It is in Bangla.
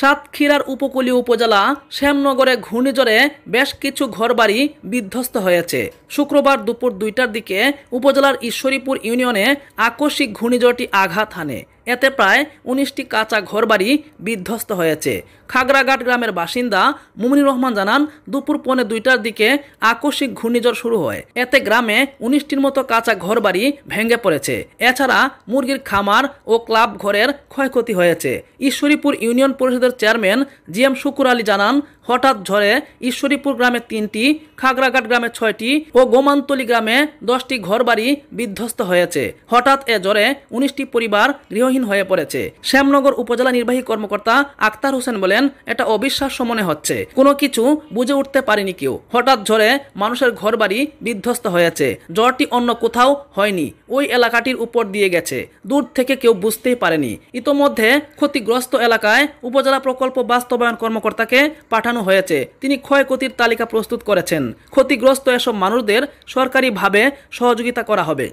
সাতক্ষীরার উপকূলীয় উপজেলা শ্যামনগরে ঘূর্ণিঝড়ে বেশ কিছু ঘরবাড়ি বিধ্বস্ত হয়েছে শুক্রবার দুপুর দুইটার দিকে উপজেলার ঈশ্বরীপুর ইউনিয়নে আকস্মিক ঘূর্ণিঝড়টি আঘাত হানে এতে প্রায় উনিশটি কাঁচা ঘরবাড়ি বিধ্বস্ত হয়েছে খাগড়াঘাট গ্রামের বাসিন্দা মুমিনুর রহমান জানান দুপুর পৌনে দুইটার দিকে আকস্মিক ঘূর্ণিঝড় শুরু হয় এতে গ্রামে উনিশটির মতো কাঁচা ঘরবাড়ি ভেঙে পড়েছে এছাড়া মুরগির খামার ও ক্লাব ঘরের ক্ষয়ক্ষতি হয়েছে ঈশ্বরীপুর ইউনিয়ন পরিষদের chairman G M Shukur Ali জানান হঠাৎ ঝড়ে ঈশ্বরীপুর গ্রামে তিনটি খাগড়াঘাট গ্রামে ছয়টি ও গোমান্তলি গ্রামে দশটি ঘরবাড়ি বিধ্বস্ত হয়েছে হঠাৎ এ জ্বরে উনিশটি পরিবার গৃহ মূল্যহীন হয়ে পড়েছে শ্যামনগর উপজেলা নির্বাহী কর্মকর্তা আক্তার হোসেন বলেন এটা অবিশ্বাস্য মনে হচ্ছে কোনো কিছু বুঝে উঠতে পারেনি কেউ হঠাৎ ঝড়ে মানুষের ঘর বাড়ি বিধ্বস্ত হয়েছে জ্বরটি অন্য কোথাও হয়নি ওই এলাকাটির উপর দিয়ে গেছে দূর থেকে কেউ বুঝতেই পারেনি ইতোমধ্যে ক্ষতিগ্রস্ত এলাকায় উপজেলা প্রকল্প বাস্তবায়ন কর্মকর্তাকে পাঠানো হয়েছে তিনি ক্ষয়ক্ষতির তালিকা প্রস্তুত করেছেন ক্ষতিগ্রস্ত এসব মানুষদের সরকারিভাবে সহযোগিতা করা হবে